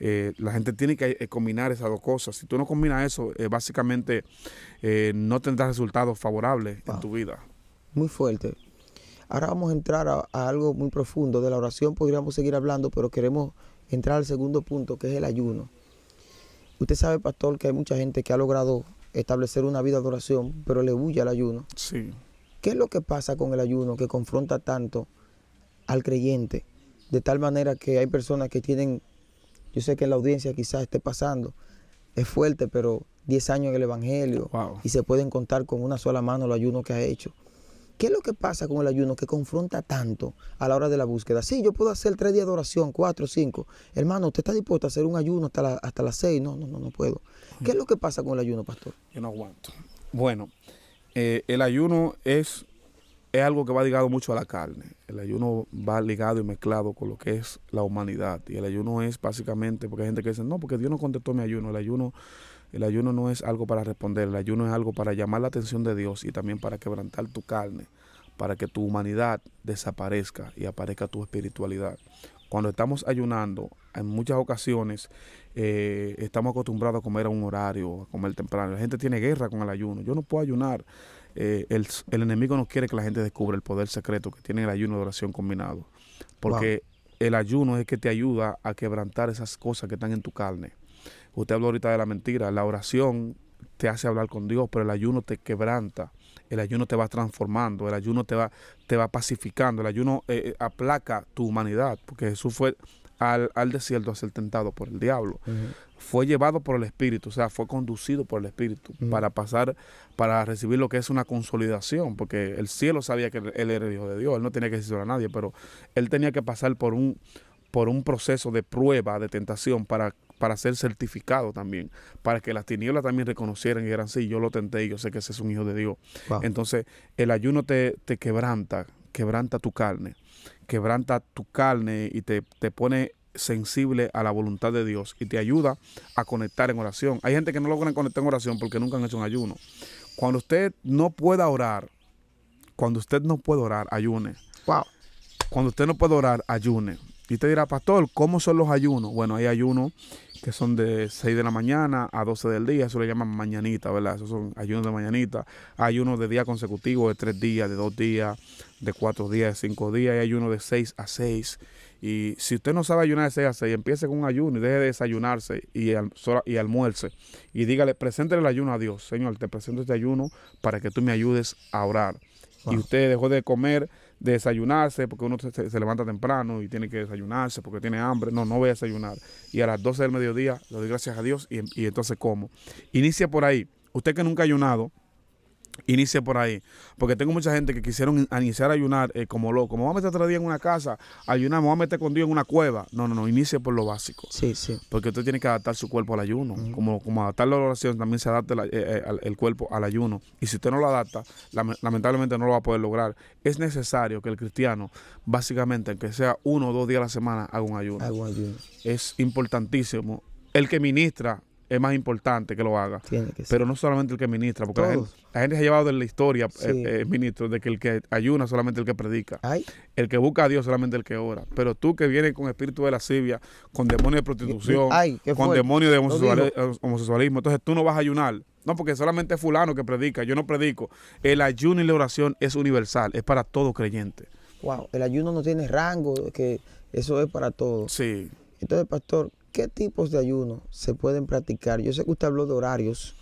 Eh, la gente tiene que eh, combinar esas dos cosas. Si tú no combinas eso, básicamente no tendrás resultados favorables en tu vida. Muy fuerte. Ahora vamos a entrar a, algo muy profundo. De la oración podríamos seguir hablando, pero queremos entrar al segundo punto, que es el ayuno. Usted sabe, pastor, que hay mucha gente que ha logrado establecer una vida de oración, pero le huye al ayuno. Sí. ¿Qué es lo que pasa con el ayuno que confronta tanto al creyente? De tal manera que hay personas que tienen, yo sé que en la audiencia quizás esté pasando, es fuerte, pero 10 años en el Evangelio y se pueden contar con una sola mano el ayuno que ha hecho. ¿Qué es lo que pasa con el ayuno que confronta tanto a la hora de la búsqueda? Sí, yo puedo hacer tres días de oración, cuatro, cinco. Hermano, ¿usted está dispuesto a hacer un ayuno hasta, hasta las seis? No, no, no, no puedo. ¿Qué es lo que pasa con el ayuno, pastor? Yo no aguanto. Bueno, eh, el ayuno es, es algo que va ligado mucho a la carne. El ayuno va ligado y mezclado con lo que es la humanidad. Y el ayuno es básicamente, porque hay gente que dice, no, porque Dios no contestó mi ayuno. El ayuno el ayuno no es algo para responder, el ayuno es algo para llamar la atención de Dios y también para quebrantar tu carne, para que tu humanidad desaparezca y aparezca tu espiritualidad. Cuando estamos ayunando, en muchas ocasiones eh, estamos acostumbrados a comer a un horario, a comer temprano. La gente tiene guerra con el ayuno. Yo no puedo ayunar. Eh, el, enemigo no quiere que la gente descubra el poder secreto que tiene el ayuno de oración combinado. Porque el ayuno es que te ayuda a quebrantar esas cosas que están en tu carne. Usted habló ahorita de la mentira. La oración te hace hablar con Dios, pero el ayuno te quebranta. El ayuno te va transformando, el ayuno te va, te va pacificando, el ayuno eh, eh, aplaca tu humanidad, porque Jesús fue al, desierto a ser tentado por el diablo. Fue llevado por el Espíritu, o sea, fue conducido por el Espíritu para pasar, para recibir lo que es una consolidación, porque el cielo sabía que él era el hijo de Dios, él no tenía que decirlo a nadie, pero él tenía que pasar por un, por un proceso de prueba, de tentación, para para ser certificado también, para que las tinieblas también reconocieran y eran sí, yo lo tenté y yo sé que ese es un hijo de Dios. Entonces, el ayuno te, quebranta, quebranta tu carne, quebranta tu carne y te, pone sensible a la voluntad de Dios y te ayuda a conectar en oración. Hay gente que no logra conectar en oración porque nunca han hecho un ayuno. Cuando usted no pueda orar, cuando usted no puede orar, ayune. Cuando usted no puede orar, ayune. Y te dirá, pastor, ¿cómo son los ayunos? Bueno, hay ayunos que son de 6 de la mañana a 12 del día, eso le llaman mañanita, ¿verdad? Esos son ayunos de mañanita. Hay uno de día consecutivo, de 3 días, de 2 días, de 4 días, de 5 días, y hay uno de 6 a 6. Y si usted no sabe ayunar de 6 a 6, empiece con un ayuno y deje de desayunarse y, al, y almuerce. Y dígale, preséntele el ayuno a Dios. Señor, te presento este ayuno para que tú me ayudes a orar. Y usted dejó de comer desayunarse, porque uno se, levanta temprano y tiene que desayunarse porque tiene hambre. No, no voy a desayunar. Y a las 12 del mediodía le doy gracias a Dios y, y entonces como. Inicia por ahí. Usted que nunca ha ayunado, Inicie por ahí. Porque tengo mucha gente que quisieron iniciar a ayunar eh, como loco. Me voy a meter otro día en una casa, ayunar, me voy a meter con Dios en una cueva. No, no, no. Inicie por lo básico. Sí, sí. Porque usted tiene que adaptar su cuerpo al ayuno. Como, como adaptar la oración, también se adapta eh, eh, el cuerpo al ayuno. Y si usted no lo adapta, lamentablemente no lo va a poder lograr. Es necesario que el cristiano, básicamente, que sea uno o dos días a la semana, haga un ayuno. Haga un ayuno. Es importantísimo. El que ministra es más importante que lo haga. Pero no solamente el que ministra, porque la gente, se ha llevado de la historia, eh, eh, ministro, de que el que ayuna solamente el que predica. El que busca a Dios solamente el que ora. Pero tú que vienes con espíritu de lascivia, con demonio de prostitución, con demonio de eh, homosexualismo, entonces tú no vas a ayunar. No, porque solamente es fulano que predica, yo no predico. El ayuno y la oración es universal, es para todo creyente. Wow, el ayuno no tiene rango, que eso es para todos. Sí. Entonces, pastor, ¿Qué tipos de ayuno se pueden practicar? Yo sé que usted habló de horarios,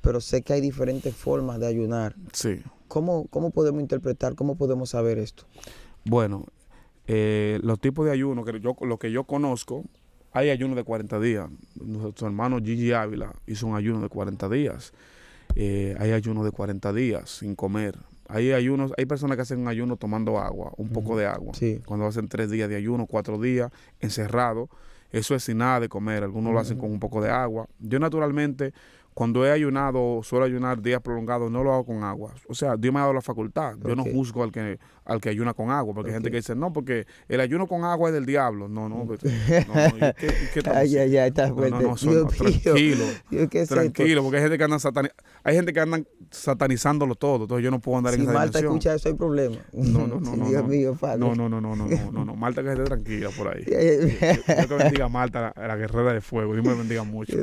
pero sé que hay diferentes formas de ayunar. Sí. ¿Cómo, cómo podemos interpretar, cómo podemos saber esto? Bueno, eh, los tipos de ayuno, que yo, lo que yo conozco, hay ayuno de 40 días. Nuestro hermano Gigi Ávila hizo un ayuno de 40 días. Eh, hay ayuno de 40 días sin comer. Hay ayunos, hay personas que hacen un ayuno tomando agua, un poco de agua. Sí. Cuando hacen tres días de ayuno, cuatro días, encerrado. Eso es sin nada de comer. Algunos lo hacen con un poco de agua. Yo naturalmente, cuando he ayunado, suelo ayunar días prolongados, no lo hago con agua. O sea, Dios me ha dado la facultad. Yo no juzgo al que, al que ayuna con agua, porque hay gente que dice, no, porque el ayuno con agua es del diablo. No, no, mm. no, no ¿qué, qué Ay, ay, ay, está fuerte. No, no, tranquilo. Yo qué tranquilo, porque hay gente que anda satani hay gente que andan satanizándolo todo, entonces yo no puedo andar en esa Marta escucha eso hay problema. No, no, no. Dios mío, No, no, no, no, no, no, no, Marta que esté tranquila por ahí. yo, que bendiga a Marta, la, la, guerrera de fuego, Dios me bendiga mucho.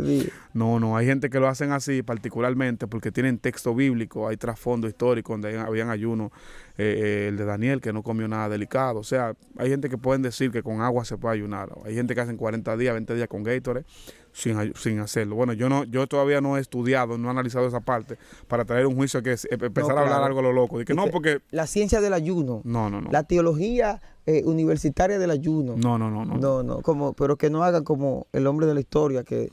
No, no, hay gente que lo hacen así particularmente porque tienen texto bíblico, hay trasfondo histórico donde habían ayuno eh, el de Daniel que no comió nada delicado. O sea, hay gente que pueden decir que con agua se puede ayunar. Hay gente que hacen 40 días, 20 días con Gatorade sin, sin hacerlo. Bueno, yo no yo todavía no he estudiado, no he analizado esa parte para traer un juicio que es eh, empezar a hablar algo lo loco. no, porque... La ciencia del ayuno. No, no, no. La teología eh, universitaria del ayuno. No, no, no, no. No, no, como, pero que no hagan como el hombre de la historia que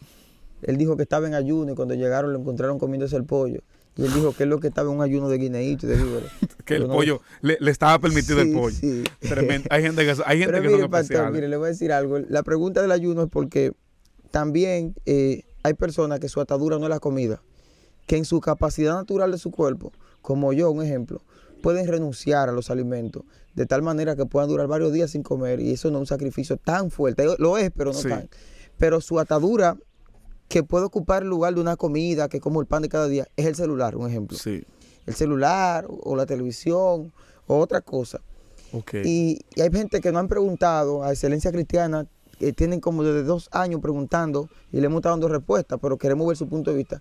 él dijo que estaba en ayuno y cuando llegaron lo encontraron comiéndose el pollo. Y él dijo que es lo que estaba en un ayuno de guineíto. De que el pollo, le, estaba permitido el pollo. Tremendo. Hay gente que, hay gente Pero mire, pastor, mire, le voy a decir algo. La pregunta del ayuno es porque también eh, hay personas que su atadura no es la comida. Que en su capacidad natural de su cuerpo, como yo, un ejemplo, pueden renunciar a los alimentos de tal manera que puedan durar varios días sin comer y eso no es un sacrificio tan fuerte. Lo es, pero no tan. Pero su atadura que puede ocupar el lugar de una comida, que como el pan de cada día, es el celular, un ejemplo. Sí. El celular o la televisión o otra cosa. Y, hay gente que no han preguntado a Excelencia Cristiana, que tienen como desde dos años preguntando y le hemos estado dando respuesta, pero queremos ver su punto de vista.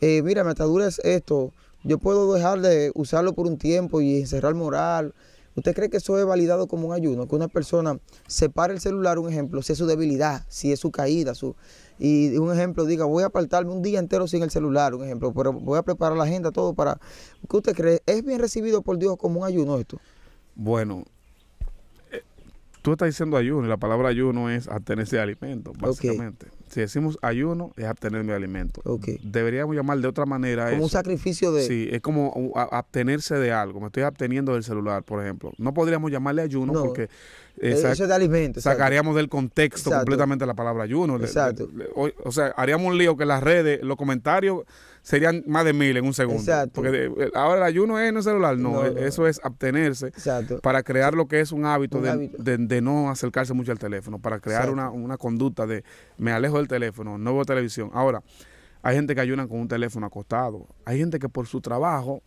Eh, mira, me atadura es esto, yo puedo dejar de usarlo por un tiempo y encerrar moral, ¿Usted cree que eso es validado como un ayuno? Que una persona separe el celular, un ejemplo, si es su debilidad, si es su caída, su, y un ejemplo diga, voy a apartarme un día entero sin el celular, un ejemplo, pero voy a preparar la agenda, todo para... ¿Qué usted cree? ¿Es bien recibido por Dios como un ayuno esto? Bueno, eh, tú estás diciendo ayuno y la palabra ayuno es atenerse de alimento, básicamente si decimos ayuno, es obtener mi alimento. Deberíamos llamar de otra manera Como un sacrificio de... Sí, es como uh, abstenerse de algo. Me estoy absteniendo del celular, por ejemplo. No podríamos llamarle ayuno porque... Eh, eh, de alimento. Sacaríamos del contexto completamente la palabra ayuno. Exacto. o sea, haríamos un lío que las redes, los comentarios serían más de mil en un segundo. Porque eh, ahora el ayuno es no celular, no, eh, eso es abstenerse para crear lo que es un hábito, de, no acercarse mucho al teléfono, para crear una, conducta de me alejo del teléfono, no veo televisión. Ahora, hay gente que ayunan con un teléfono acostado, hay gente que por su trabajo,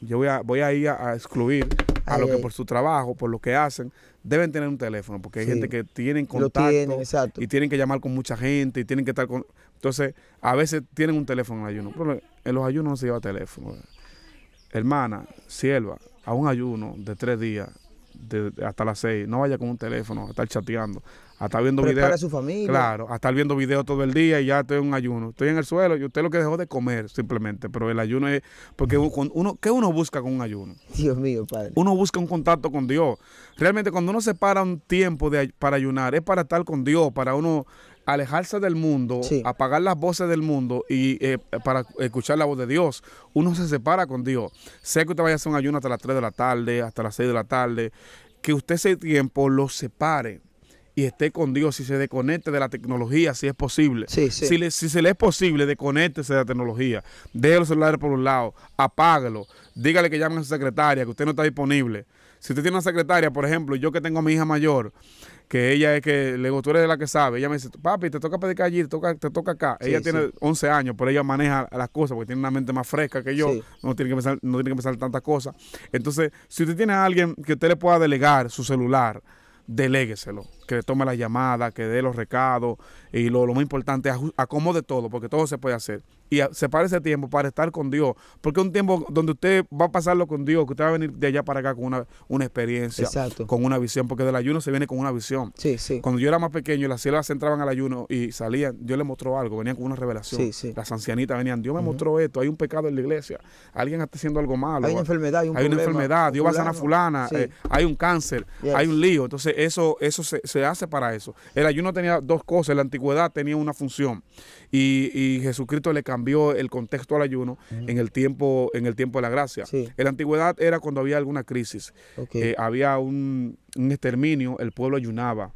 yo voy a, voy a ir a, excluir a lo que por su trabajo, por lo que hacen, deben tener un teléfono, porque hay gente que tienen contacto y tienen que llamar con mucha gente y tienen que estar con... Entonces, a veces tienen un teléfono en ayuno en los ayunos no se lleva teléfono. Hermana, sierva, a un ayuno de tres días, hasta las seis, no vaya con un teléfono, a estar chateando, hasta viendo videos. videos. su familia. Claro, a estar viendo videos todo el día y ya estoy en un ayuno. Estoy en el suelo y usted lo que dejó de comer simplemente, pero el ayuno es. Porque uno, ¿Qué uno busca con un ayuno? Dios mío, padre. Uno busca un contacto con Dios. Realmente, cuando uno se para un tiempo de, para ayunar, es para estar con Dios, para uno alejarse del mundo, apagar las voces del mundo y eh, para escuchar la voz de Dios. Uno se separa con Dios. Sé que usted vaya a hacer un ayuno hasta las 3 de la tarde, hasta las 6 de la tarde. Que usted ese tiempo lo separe y esté con Dios Si se desconecte de la tecnología si es posible. Si, se le es posible, desconecte de la tecnología. Deje los celulares por un lado, apágalo, dígale que llame a su secretaria, que usted no está disponible. Si usted tiene una secretaria, por ejemplo, yo que tengo a mi hija mayor, que ella es que, le digo, tú eres la que sabe, ella me dice, papi, te toca que allí, te toca, te toca acá. ella tiene 11 años, pero ella maneja las cosas porque tiene una mente más fresca que yo, no, tiene que pensar, no tiene que pensar tantas cosas. Entonces, si usted tiene a alguien que usted le pueda delegar su celular, delégueselo, que le tome la llamada, que dé los recados y lo, lo más importante, acomode todo, porque todo se puede hacer y separe ese tiempo para estar con Dios. Porque un tiempo donde usted va a pasarlo con Dios, que usted va a venir de allá para acá con una, una experiencia, Exacto. con una visión, porque del ayuno se viene con una visión. Sí, sí. Cuando yo era más pequeño las siervas entraban al ayuno y salían, Dios le mostró algo, venían con una revelación. Sí, sí. Las ancianitas venían, Dios me mostró esto, hay un pecado en la iglesia, alguien está haciendo algo malo. Hay una enfermedad, hay, una enfermedad, Dios va a sanar fulana, eh, hay un cáncer, hay un lío. Entonces eso, eso se, hace para eso. El ayuno tenía dos cosas, la antigüedad tenía una función y, y Jesucristo le cambió cambió el contexto al ayuno en, el tiempo, en el tiempo de la gracia. En la antigüedad era cuando había alguna crisis, eh, había un, exterminio, el pueblo ayunaba.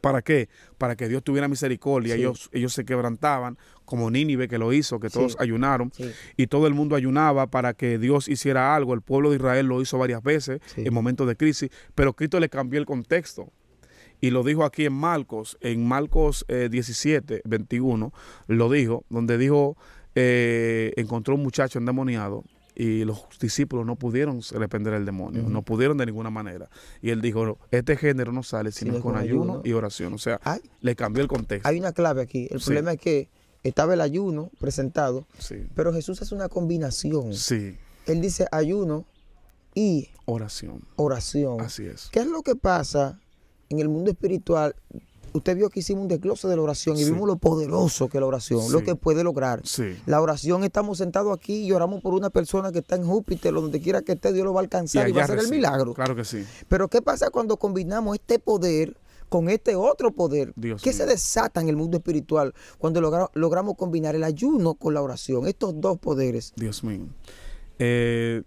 ¿Para qué? Para que Dios tuviera misericordia. Ellos, ellos se quebrantaban, como Nínive que lo hizo, que todos ayunaron. Y todo el mundo ayunaba para que Dios hiciera algo. El pueblo de Israel lo hizo varias veces en momentos de crisis, pero Cristo le cambió el contexto y lo dijo aquí en Marcos, en Marcos 17, eh, 21, lo dijo, donde dijo, eh, encontró un muchacho endemoniado y los discípulos no pudieron reprender el demonio, no pudieron de ninguna manera. Y él dijo, este género no sale sino con, ayuno, y oración. O sea, le cambió el contexto. Hay una clave aquí. El problema es que estaba el ayuno presentado, pero Jesús hace una combinación. Sí. Él dice ayuno y oración. Oración. Así es. ¿Qué es lo que pasa en el mundo espiritual, usted vio que hicimos un desglose de la oración y vimos lo poderoso que es la oración, lo que puede lograr. La oración, estamos sentados aquí y oramos por una persona que está en Júpiter, donde quiera que esté, Dios lo va a alcanzar y, va a hacer el milagro. Claro que sí. Pero ¿qué pasa cuando combinamos este poder? con este otro poder Dios que se desata en el mundo espiritual cuando logramos combinar el ayuno con la oración, estos dos poderes. Dios mío. Eh,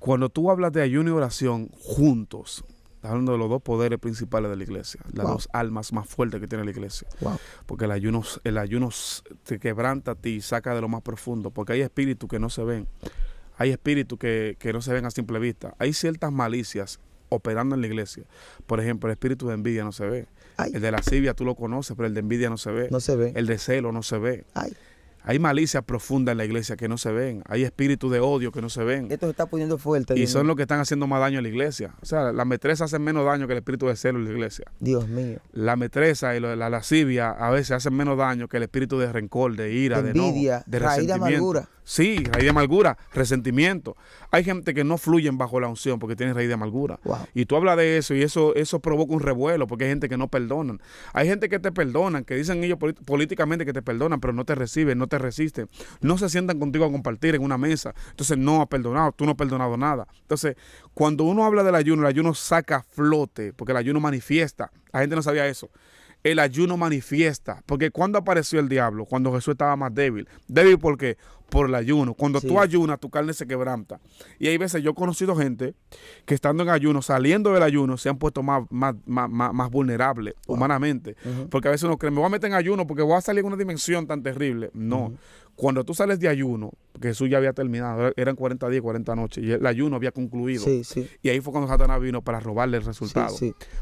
cuando tú hablas de ayuno y oración juntos, hablando de los dos poderes principales de la iglesia, las dos almas más fuertes que tiene la iglesia. Porque el ayuno, el ayuno te quebranta a ti y saca de lo más profundo, porque hay espíritus que no se ven, hay espíritus que, no se ven a simple vista, hay ciertas malicias operando en la iglesia. Por ejemplo, el espíritu de envidia no se ve. El de la lascivia tú lo conoces, pero el de envidia no se ve. No se ve. El de celo no se ve. Hay malicias profundas en la iglesia que no se ven. Hay espíritus de odio que no se ven. Esto se está poniendo fuerte. Y son los que están haciendo más daño a la iglesia. O sea, la metreza hace menos daño que el espíritu de celo en la iglesia. Dios mío. La metreza y la, lascivia a veces hacen menos daño que el espíritu de rencor, de ira, de, envidia, de, raíz de amargura. Sí, raíz de amargura, resentimiento. Hay gente que no fluyen bajo la unción porque tiene raíz de amargura. Y tú hablas de eso y eso, eso provoca un revuelo porque hay gente que no perdonan. Hay gente que te perdonan, que dicen ellos políticamente que te perdonan, pero no te reciben, no te te resisten, no se sientan contigo a compartir en una mesa, entonces no ha perdonado, tú no has perdonado nada. Entonces, cuando uno habla del ayuno, el ayuno saca flote, porque el ayuno manifiesta. La gente no sabía eso el ayuno manifiesta. Porque cuando apareció el diablo, cuando Jesús estaba más débil. Débil por qué? Por el ayuno. Cuando tú ayunas, tu carne se quebranta. Y hay veces yo he conocido gente que estando en ayuno, saliendo del ayuno, se han puesto más, más, más, más vulnerables humanamente. Porque a veces uno cree, me voy a meter en ayuno porque voy a salir en una dimensión tan terrible. No. Cuando tú sales de ayuno, Jesús ya había terminado, eran 40 días, 40 noches, y el ayuno había concluido. Y ahí fue cuando Satanás vino para robarle el resultado.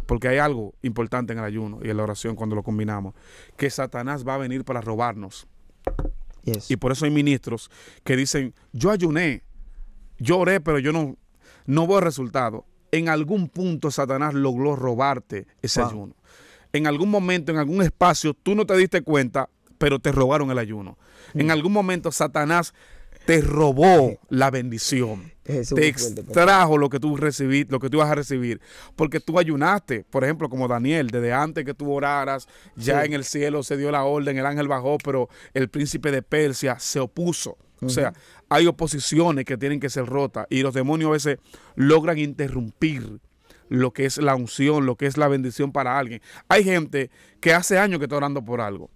Porque hay algo importante en el ayuno y en la oración cuando lo combinamos, que Satanás va a venir para robarnos. Y por eso hay ministros que dicen, yo ayuné, yo oré, pero yo no, no veo resultado. En algún punto Satanás logró robarte ese ayuno. En algún momento, en algún espacio, tú no te diste cuenta pero te robaron el ayuno. En mm. algún momento Satanás te robó la bendición. te extrajo lo que tú recibí, lo que tú ibas a recibir, porque tú ayunaste, por ejemplo, como Daniel, desde antes que tú oraras, ya en el cielo se dio la orden, el ángel bajó, pero el príncipe de Persia se opuso. O sea, hay oposiciones que tienen que ser rotas y los demonios a veces logran interrumpir lo que es la unción, lo que es la bendición para alguien. Hay gente que hace años que está orando por algo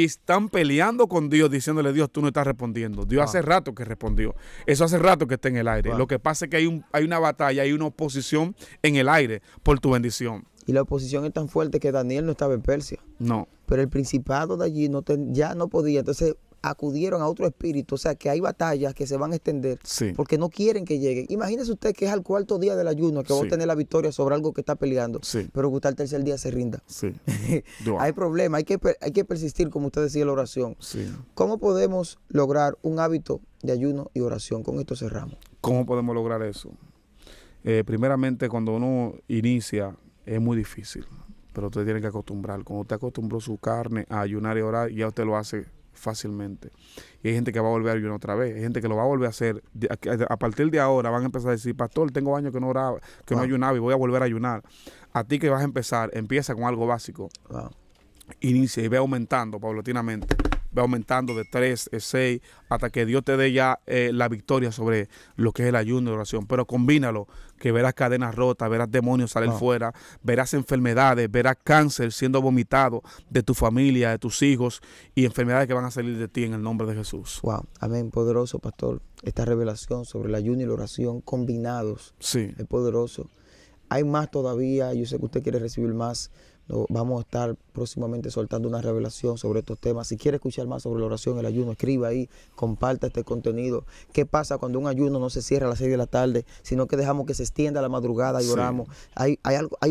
y están peleando con Dios, diciéndole, Dios, tú no estás respondiendo. Dios hace ah. rato que respondió. Eso hace rato que está en el aire. Lo que pasa es que hay, un, hay una batalla, hay una oposición en el aire por tu bendición. Y la oposición es tan fuerte que Daniel no estaba en Persia. No. Pero el principado de allí no ya no podía. Entonces acudieron a otro espíritu. O sea, que hay batallas que se van a extender porque no quieren que lleguen. Imagínese usted que es al cuarto día del ayuno que va a tener la victoria sobre algo que está peleando, pero que usted al tercer día se rinda. hay problema, hay que, hay que persistir, como usted decía, la oración. ¿Cómo podemos lograr un hábito de ayuno y oración? Con esto cerramos. ¿Cómo podemos lograr eso? Eh, primeramente, cuando uno inicia, es muy difícil pero usted tiene que acostumbrar. Cuando usted acostumbró su carne a ayunar y orar, ya usted lo hace fácilmente. Y hay gente que va a volver a ayunar otra vez, hay gente que lo va a volver a hacer. A partir de ahora van a empezar a decir, pastor, tengo años que no oraba, que no ayunaba y voy a volver a ayunar. A ti que vas a empezar, empieza con algo básico. Inicia y ve aumentando paulatinamente va aumentando de 3, 6, eh, hasta que Dios te dé ya eh, la victoria sobre lo que es el ayuno y oración. Pero combínalo, que verás cadenas rotas, verás demonios salir ah. fuera, verás enfermedades, verás cáncer siendo vomitado de tu familia, de tus hijos y enfermedades que van a salir de ti en el nombre de Jesús. Wow, amén, poderoso pastor. Esta revelación sobre el ayuno y la oración combinados. Sí. Es poderoso. Hay más todavía, yo sé que usted quiere recibir más Vamos a estar próximamente soltando una revelación sobre estos temas. Si quiere escuchar más sobre la oración, el ayuno, escriba ahí, comparta este contenido. ¿Qué pasa cuando un ayuno no se cierra a las 6 de la tarde, sino que dejamos que se extienda a la madrugada y oramos? Hay,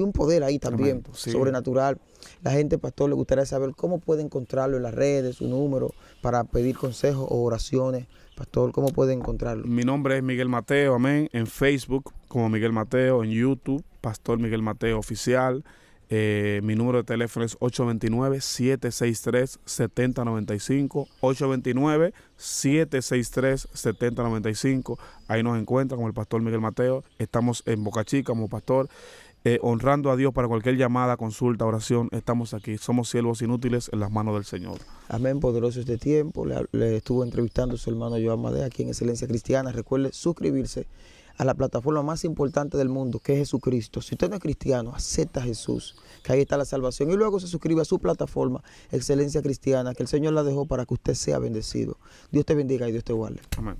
un poder ahí también, sobrenatural. La gente, pastor, le gustaría saber cómo puede encontrarlo en las redes, su número, para pedir consejos o oraciones. Pastor, ¿cómo puede encontrarlo? Mi nombre es Miguel Mateo, amén. En Facebook, como Miguel Mateo, en YouTube, Pastor Miguel Mateo Oficial eh, mi número de teléfono es 829-763-7095. 829-763-7095. Ahí nos encuentra con el pastor Miguel Mateo. Estamos en Boca Chica como pastor. Eh, honrando a Dios para cualquier llamada, consulta, oración, estamos aquí. Somos siervos inútiles en las manos del Señor. Amén, poderoso este tiempo. Le, le estuvo entrevistando su hermano Joan Madea aquí en Excelencia Cristiana. Recuerde suscribirse a la plataforma más importante del mundo, que es Jesucristo. Si usted no es cristiano, acepta a Jesús, que ahí está la salvación. Y luego se suscribe a su plataforma, Excelencia Cristiana, que el Señor la dejó para que usted sea bendecido. Dios te bendiga y Dios te guarde. Amén.